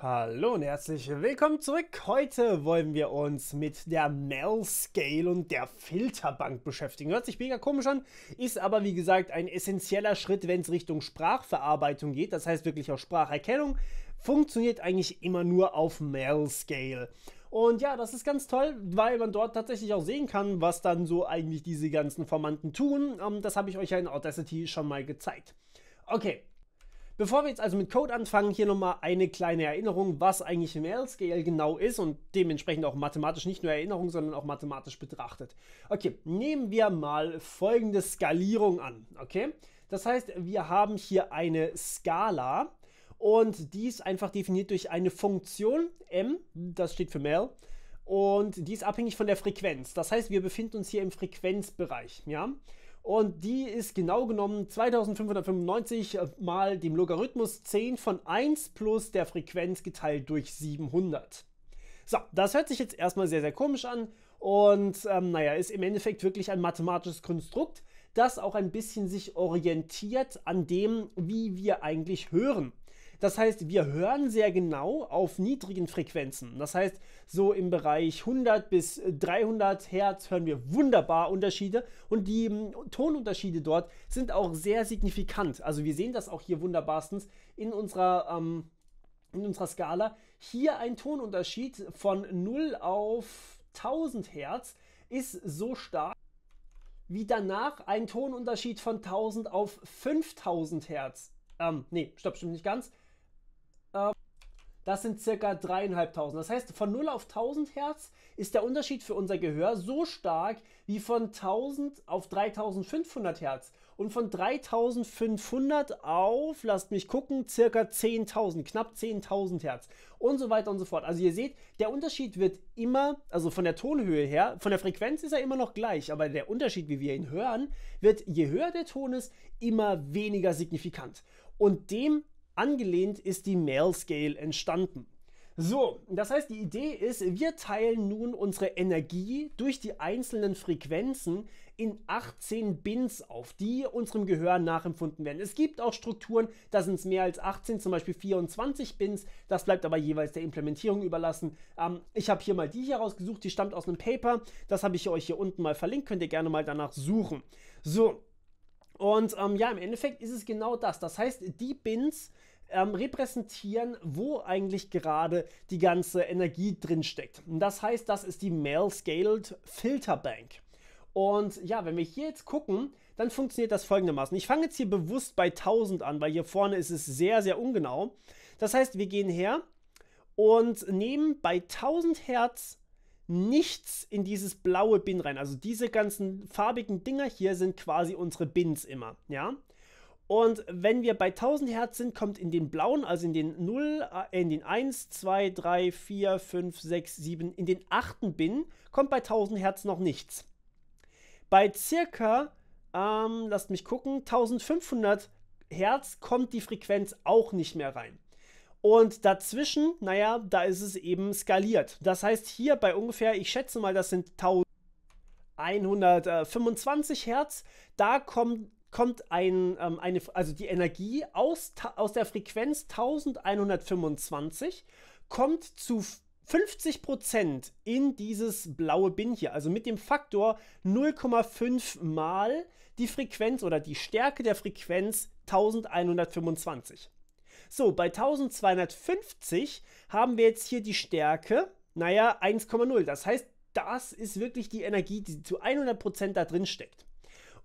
Hallo und herzlich willkommen zurück. Heute wollen wir uns mit der Mel Scale und der Filterbank beschäftigen. Hört sich mega komisch an, ist aber wie gesagt ein essentieller Schritt, wenn es Richtung Sprachverarbeitung geht, das heißt wirklich auch Spracherkennung, funktioniert eigentlich immer nur auf Mel Scale. Und ja, das ist ganz toll, weil man dort tatsächlich auch sehen kann, was dann so eigentlich diese ganzen Formanten tun. Ähm, das habe ich euch ja in Audacity schon mal gezeigt. Okay, Bevor wir jetzt also mit Code anfangen, hier nochmal eine kleine Erinnerung, was eigentlich ML-Scale genau ist und dementsprechend auch mathematisch nicht nur Erinnerung, sondern auch mathematisch betrachtet. Okay, nehmen wir mal folgende Skalierung an, okay? Das heißt, wir haben hier eine Skala und die ist einfach definiert durch eine Funktion m, das steht für Mel, und die ist abhängig von der Frequenz. Das heißt, wir befinden uns hier im Frequenzbereich, ja? Und die ist genau genommen 2595 mal dem Logarithmus 10 von 1 plus der Frequenz geteilt durch 700. So, das hört sich jetzt erstmal sehr, sehr komisch an und ähm, naja, ist im Endeffekt wirklich ein mathematisches Konstrukt, das auch ein bisschen sich orientiert an dem, wie wir eigentlich hören. Das heißt, wir hören sehr genau auf niedrigen Frequenzen. Das heißt, so im Bereich 100 bis 300 Hertz hören wir wunderbar Unterschiede und die m, hm, Tonunterschiede dort sind auch sehr signifikant. Also wir sehen das auch hier wunderbarstens in unserer, ähm, in unserer Skala. Hier ein Tonunterschied von 0 auf 1000 Hertz ist so stark wie danach ein Tonunterschied von 1000 auf 5000 Hertz. Ähm, nee, stopp, stimmt nicht ganz. Das sind circa 3.500. Das heißt, von 0 auf 1000 Hertz ist der Unterschied für unser Gehör so stark wie von 1000 auf 3500 Hertz und von 3500 auf, lasst mich gucken, circa 10.000, knapp 10.000 Hertz und so weiter und so fort. Also ihr seht, der Unterschied wird immer, also von der Tonhöhe her, von der Frequenz ist er immer noch gleich, aber der Unterschied, wie wir ihn hören, wird je höher der Ton ist, immer weniger signifikant. Und dem Angelehnt ist die Mail Scale entstanden. So, das heißt, die Idee ist, wir teilen nun unsere Energie durch die einzelnen Frequenzen in 18 Bins auf, die unserem Gehör nachempfunden werden. Es gibt auch Strukturen, da sind es mehr als 18, zum Beispiel 24 Bins. Das bleibt aber jeweils der Implementierung überlassen. Ähm, ich habe hier mal die hier rausgesucht, die stammt aus einem Paper. Das habe ich euch hier unten mal verlinkt, könnt ihr gerne mal danach suchen. So, und ähm, ja, im Endeffekt ist es genau das. Das heißt, die Bins ähm, repräsentieren, wo eigentlich gerade die ganze Energie drin steckt. Das heißt, das ist die mail Scaled Filter Bank. Und ja, wenn wir hier jetzt gucken, dann funktioniert das folgendermaßen. Ich fange jetzt hier bewusst bei 1000 an, weil hier vorne ist es sehr, sehr ungenau. Das heißt, wir gehen her und nehmen bei 1000 Hertz nichts in dieses blaue Bin rein. Also diese ganzen farbigen Dinger hier sind quasi unsere Bins immer, ja. Und wenn wir bei 1000 Hertz sind, kommt in den blauen, also in den 0, äh, in den 1, 2, 3, 4, 5, 6, 7, in den achten Bin, kommt bei 1000 Hertz noch nichts. Bei circa, ähm, lasst mich gucken, 1500 Hertz kommt die Frequenz auch nicht mehr rein. Und dazwischen, naja, da ist es eben skaliert. Das heißt, hier bei ungefähr, ich schätze mal, das sind 1125 Hertz, da kommt kommt ein, ähm, eine, also die Energie aus, aus der Frequenz 1125 kommt zu 50% in dieses blaue Bin hier, also mit dem Faktor 0,5 mal die Frequenz oder die Stärke der Frequenz 1125. So, bei 1250 haben wir jetzt hier die Stärke, naja, 1,0. Das heißt, das ist wirklich die Energie, die zu 100% da drin steckt.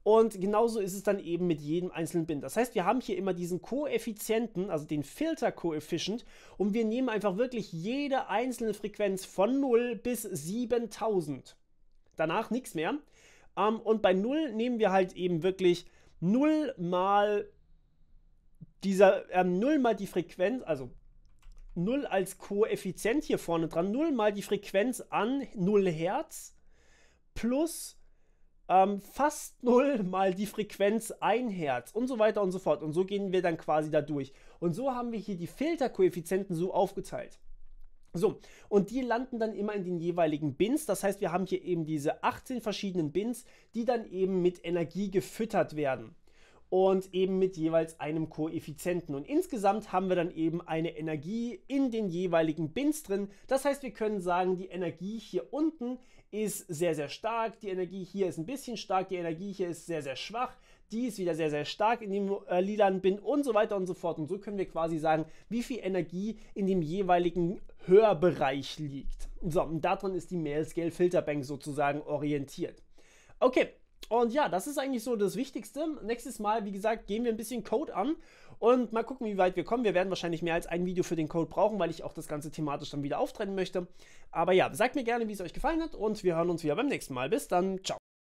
Und genauso ist es dann eben mit jedem einzelnen Bin. Das heißt, wir haben hier immer diesen Koeffizienten, also den Filter-Coefficient, und wir nehmen einfach wirklich jede einzelne Frequenz von 0 bis 7000. Danach nichts mehr. Ähm, und bei 0 nehmen wir halt eben wirklich 0 mal dieser ähm, 0 mal die Frequenz, also 0 als Koeffizient hier vorne dran, 0 mal die Frequenz an 0 Hertz plus ähm, fast 0 mal die Frequenz 1 Hertz und so weiter und so fort. Und so gehen wir dann quasi da durch. Und so haben wir hier die Filterkoeffizienten so aufgeteilt. So, und die landen dann immer in den jeweiligen Bins. Das heißt, wir haben hier eben diese 18 verschiedenen Bins, die dann eben mit Energie gefüttert werden und eben mit jeweils einem Koeffizienten. Und insgesamt haben wir dann eben eine Energie in den jeweiligen Bins drin. Das heißt, wir können sagen, die Energie hier unten ist sehr, sehr stark, die Energie hier ist ein bisschen stark, die Energie hier ist sehr, sehr schwach, die ist wieder sehr, sehr stark in dem äh, lilanen Bin und so weiter und so fort. Und so können wir quasi sagen, wie viel Energie in dem jeweiligen Hörbereich liegt. So, und daran ist die Mail Scale Filterbank sozusagen orientiert. Okay, und ja, das ist eigentlich so das Wichtigste. Nächstes Mal, wie gesagt, gehen wir ein bisschen Code an und mal gucken, wie weit wir kommen. Wir werden wahrscheinlich mehr als ein Video für den Code brauchen, weil ich auch das Ganze thematisch dann wieder auftrennen möchte. Aber ja, sagt mir gerne, wie es euch gefallen hat und wir hören uns wieder beim nächsten Mal. Bis dann, ciao.